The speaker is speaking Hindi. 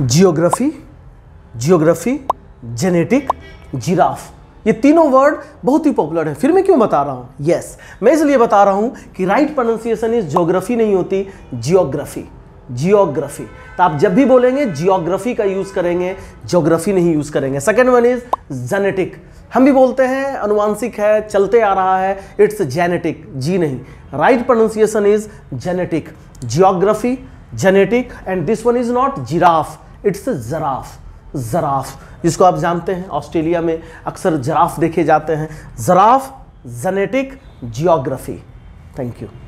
जियोग्राफी जियोग्राफी जेनेटिक जिराफ ये तीनों वर्ड बहुत ही पॉपुलर है फिर मैं क्यों बता रहा हूँ यस yes, मैं इसलिए बता रहा हूं कि राइट प्रोनाउंसिएशन इज जियोग्राफी नहीं होती जियोग्राफी जियोग्राफी तो आप जब भी बोलेंगे जियोग्राफी का यूज़ करेंगे जियोग्राफी नहीं यूज़ करेंगे सेकेंड वन इज जेनेटिक हम भी बोलते हैं अनुवांशिक है चलते आ रहा है इट्स जेनेटिक जी नहीं right pronunciation is genetic geography genetic and this one is not giraffe it's ज़राफ़ ज़राफ जिसको आप जानते हैं ऑस्ट्रेलिया में अक्सर जराफ देखे जाते हैं ज़राफ जेनेटिक जियोग्राफी थैंक यू